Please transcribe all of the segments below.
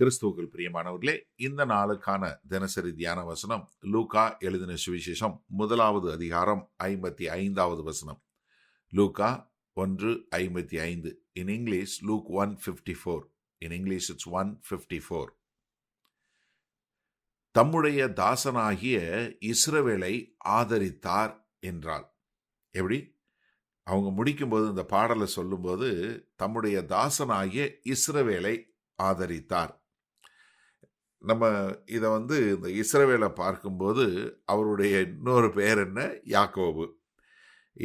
கிறிஸ்துவுக்குள் பிரியமானவர்களே இந்த நாளுக்கான தினசரி தியான வசனம் லூகா எழுதின சுவிசேஷம் முதலாவது அதிகாரம் ஐம்பத்தி ஐந்தாவது வசனம் லூகா ஒன்று ஐம்பத்தி ஐந்து in English Luke one fifty four in English it's one fifty four தம்முடைய தாசனாகிய இஸ்ரவேலை ஆதரித்தார் என்றால் எப்படி அவங்க முடிக்கும்போது இந்த பாடலை சொல்லும்போது தம்முடைய தாசனாகிய இஸ்ரவேலை ஆதரித்தார் நம்ம இதை வந்து இந்த இஸ்ரவேலை பார்க்கும்போது அவருடைய இன்னொரு பெயர் என்ன யாக்கோபு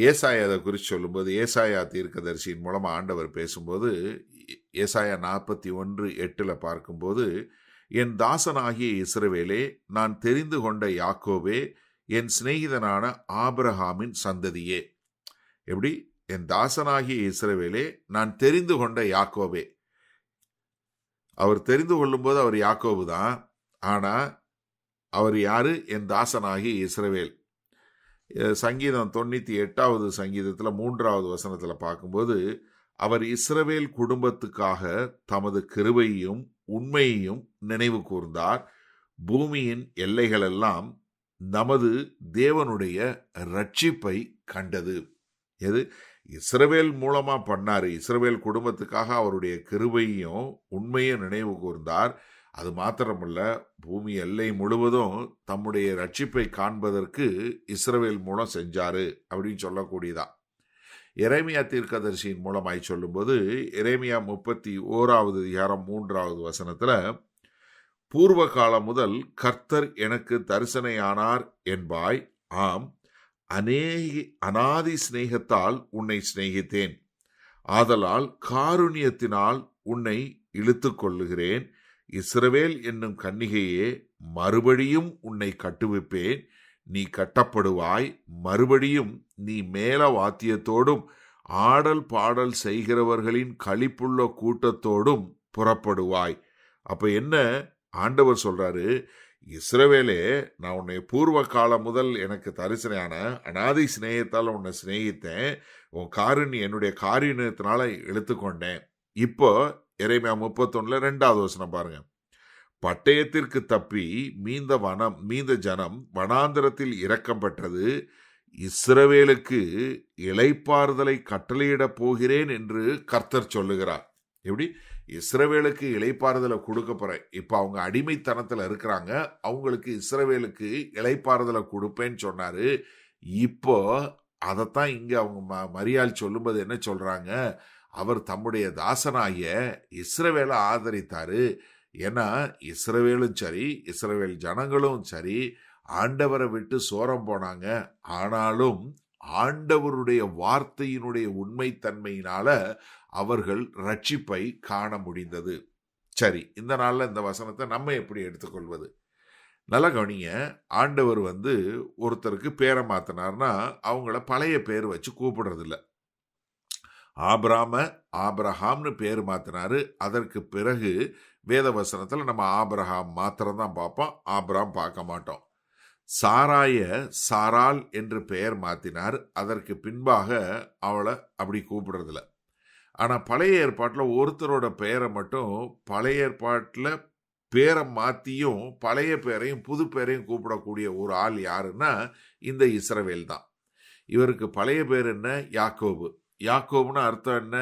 ஏசாய அதை குறித்து சொல்லும்போது ஏசாயா தீர்க்கதரிசியின் மூலமாக ஆண்டவர் பேசும்போது ஏசாயா நாற்பத்தி ஒன்று எட்டில் பார்க்கும்போது என் தாசனாகிய இஸ்ரவேலே நான் தெரிந்து கொண்ட யாக்கோவே என் சிநேகிதனான ஆபிரஹாமின் சந்ததியே எப்படி என் தாசனாகிய இஸ்ரவேலே நான் தெரிந்து கொண்ட யாக்கோவே அவர் தெரிந்து கொள்ளும்போது அவர் யாக்கோபு தான் ஆனால் அவர் யாரு என் தாசனாகி இஸ்ரவேல் சங்கீதம் தொண்ணூற்றி எட்டாவது சங்கீதத்தில் மூன்றாவது வசனத்தில் பார்க்கும்போது அவர் இஸ்ரவேல் குடும்பத்துக்காக தமது கிருபையையும் உண்மையையும் நினைவு கூர்ந்தார் பூமியின் எல்லைகளெல்லாம் நமது தேவனுடைய ரட்சிப்பை கண்டது எது இஸ்ரவேல் மூலமாக பண்ணார் இஸ்ரவேல் குடும்பத்துக்காக அவருடைய கிருபையும் உண்மையை நினைவு கூர்ந்தார் அது மாத்திரமல்ல பூமி எல்லை முழுவதும் தம்முடைய ரட்சிப்பை காண்பதற்கு இஸ்ரவேல் மூலம் செஞ்சாரு அப்படின்னு சொல்லக்கூடியதான் இறைமையா தீர்க்கதரிசியின் மூலமாய் சொல்லும்போது இறைமையா முப்பத்தி ஓராவது அதிகாரம் மூன்றாவது வசனத்தில் பூர்வ காலம் முதல் கர்த்தர் எனக்கு தரிசனையானார் என்பாய் ஆம் அநேகி அனாதி சிநேகத்தால் உன்னை சிநேகித்தேன் ஆதலால் காருண்யத்தினால் உன்னை இழுத்து கொள்ளுகிறேன் இஸ்ரவேல் என்னும் கன்னிகையே மறுபடியும் உன்னை கட்டுவிப்பேன் நீ கட்டப்படுவாய் மறுபடியும் நீ மேல வாத்தியத்தோடும் ஆடல் பாடல் செய்கிறவர்களின் களிப்புள்ள கூட்டத்தோடும் புறப்படுவாய் அப்ப என்ன ஆண்டவர் சொல்றாரு இஸ்ரவேலே நான் உன்னை பூர்வ காலம் முதல் எனக்கு தரிசனையான அனாதை சிநேகத்தால் உன்னை சிநேகித்தேன் உன் காரின் என்னுடைய காரினத்தினால இழுத்துக்கொண்டேன் இப்போ இறைமையா முப்பத்தொன்னுல ரெண்டாவது வசனம் பாருங்க பட்டயத்திற்கு தப்பி மீந்த வனம் மீந்த ஜனம் வனாந்திரத்தில் இரக்கம் பெற்றது இஸ்ரவேலுக்கு இலைப்பாறுதலை கட்டளையிடப் போகிறேன் என்று கர்த்தர் சொல்லுகிறார் எப்படி இஸ்ரவேலுக்கு இலைப்பாறுதலை கொடுக்க போகிறேன் இப்போ அவங்க அடிமைத்தனத்தில் இருக்கிறாங்க அவங்களுக்கு இஸ்ரவேலுக்கு இலைப்பாறுதலை கொடுப்பேன்னு சொன்னார் இப்போ அதைத்தான் இங்கே அவங்க ம மரியாள் சொல்லும்போது என்ன சொல்கிறாங்க அவர் தம்முடைய தாசனாகிய இஸ்ரவேலை ஆதரித்தார் ஏன்னா இஸ்ரவேலும் சரி இஸ்ரவேல் ஜனங்களும் சரி ஆண்டவரை விட்டு சோரம் போனாங்க ஆனாலும் ஆண்டவருடைய வார்த்தையினுடைய உண்மைத்தன்மையினால அவர்கள் ரட்சிப்பை காண முடிந்தது சரி இந்த நாளில் இந்த வசனத்தை நம்ம எப்படி எடுத்துக்கொள்வது நல்ல கவனிங்க ஆண்டவர் வந்து ஒருத்தருக்கு பேரை மாத்தினார்னா அவங்கள பழைய பேர் வச்சு கூப்பிடுறதில்ல ஆபிராம ஆபரஹாம்னு பேர் மாத்தினாரு அதற்கு பிறகு வேத வசனத்தில் நம்ம ஆபரஹாம் மாத்திரம் தான் பார்ப்போம் ஆபராம் பார்க்க மாட்டோம் சாராய சாரால் என்று பெயர் மாற்றினார் அதற்கு பின்பாக அவளை அப்படி கூப்பிடுறதில்ல ஆனால் பழைய ஏற்பாட்டில் ஒருத்தரோட பெயரை மட்டும் பழைய ஏற்பாட்டில் பேரை மாற்றியும் பழைய பேரையும் புது பேரையும் கூப்பிடக்கூடிய ஒரு ஆள் யாருன்னா இந்த இஸ்ரவேல் தான் இவருக்கு பழைய பேர் என்ன யாக்கோபு யாக்கோபுன்னு அர்த்தம் என்ன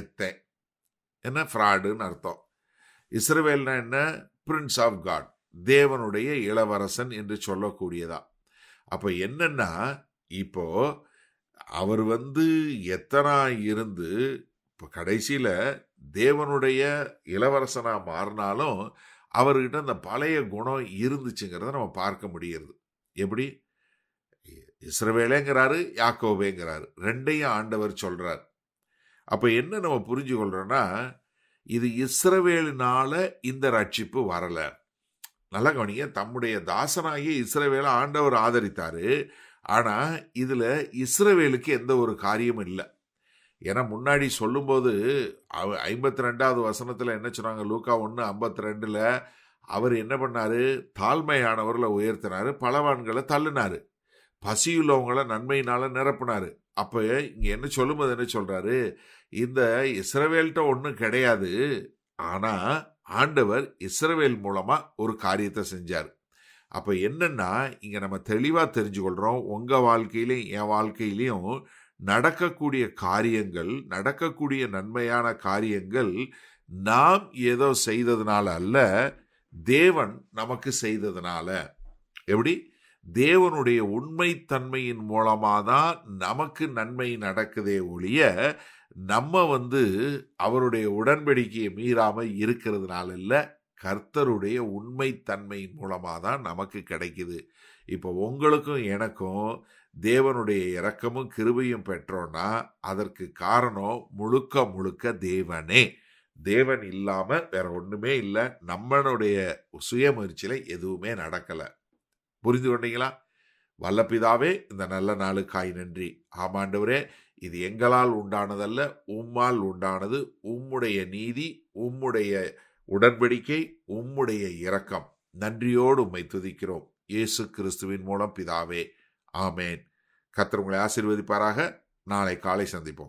எத்தை என்ன ஃப்ராடுன்னு அர்த்தம் இஸ்ரவேல்னா என்ன பிரின்ஸ் ஆஃப் காட் தேவனுடைய இளவரசன் என்று சொல்லக்கூடியதா அப்போ என்னன்னா இப்போ அவர் வந்து எத்தனா இருந்து இப்போ கடைசியில் தேவனுடைய இளவரசனாக மாறினாலும் அவர்கிட்ட அந்த பழைய குணம் இருந்துச்சுங்கிறத நம்ம பார்க்க முடிகிறது எப்படி இஸ்ரவேலேங்கிறாரு யாக்கோவேங்கிறாரு ரெண்டையும் ஆண்டவர் சொல்கிறார் அப்போ என்ன நம்ம புரிஞ்சு கொள்கிறோன்னா இது இஸ்ரவேலினால இந்த ரட்சிப்பு வரலை நல்லா கவனிங்க தம்முடைய தாசனாகிய இஸ்ரவேலை ஆண்டவர் ஆதரித்தார் ஆனால் இதில் இஸ்ரவேலுக்கு எந்த ஒரு காரியமும் இல்லை ஏன்னா முன்னாடி சொல்லும்போது ஐம்பத்தி ரெண்டாவது வசனத்தில் என்ன சொன்னாங்க லூக்கா ஒன்று ஐம்பத்தி ரெண்டில் அவர் என்ன பண்ணார் தாழ்மையானவரில் உயர்த்தினார் பலவான்களை தள்ளினார் பசியுள்ளவங்களை நன்மையினால் நிரப்பினார் அப்போ இங்கே என்ன சொல்லும்போது என்ன சொல்கிறாரு இந்த இஸ்ரவேல்கிட்ட ஒன்றும் கிடையாது ஆனால் ஆண்டவர் இஸ்ரவேல் மூலமாக ஒரு காரியத்தை செஞ்சார் அப்போ என்னென்னா இங்கே நம்ம தெளிவாக தெரிஞ்சுக்கொள்கிறோம் உங்கள் வாழ்க்கையிலையும் என் வாழ்க்கையிலையும் நடக்கக்கூடிய காரியங்கள் நடக்கக்கூடிய நன்மையான காரியங்கள் நாம் ஏதோ செய்ததுனால அல்ல தேவன் நமக்கு செய்ததுனால எப்படி தேவனுடைய உண்மை தன்மையின் மூலமாக தான் நமக்கு நன்மை நடக்குதே ஒழிய நம்ம வந்து அவருடைய உடன்படிக்கையை மீறாமல் இருக்கிறதுனால இல்லை கர்த்தருடைய உண்மை தன்மையின் மூலமாக தான் நமக்கு கிடைக்குது இப்போ உங்களுக்கும் எனக்கும் தேவனுடைய இறக்கமும் கிருபையும் பெற்றோன்னா அதற்கு காரணம் முழுக்க முழுக்க தேவனே தேவன் இல்லாமல் வேற ஒன்றுமே இல்லை நம்மளுடைய சுயமுயற்சியில் எதுவுமே நடக்கலை புரிந்து கொண்டீங்களா வல்லப்பிதாவே இந்த நல்ல நாளுக்காய் நன்றி ஆமாண்டவரே இது எங்களால் உண்டானதல்ல உம்மால் உண்டானது உம்முடைய நீதி உம்முடைய உடன்படிக்கை உம்முடைய இரக்கம் நன்றியோடு உம்மை துதிக்கிறோம் இயேசு கிறிஸ்துவின் மூலம் பிதாவே ஆமேன் கத்திரங்களை ஆசீர்வதிப்பாராக நாளை காலை சந்திப்போம்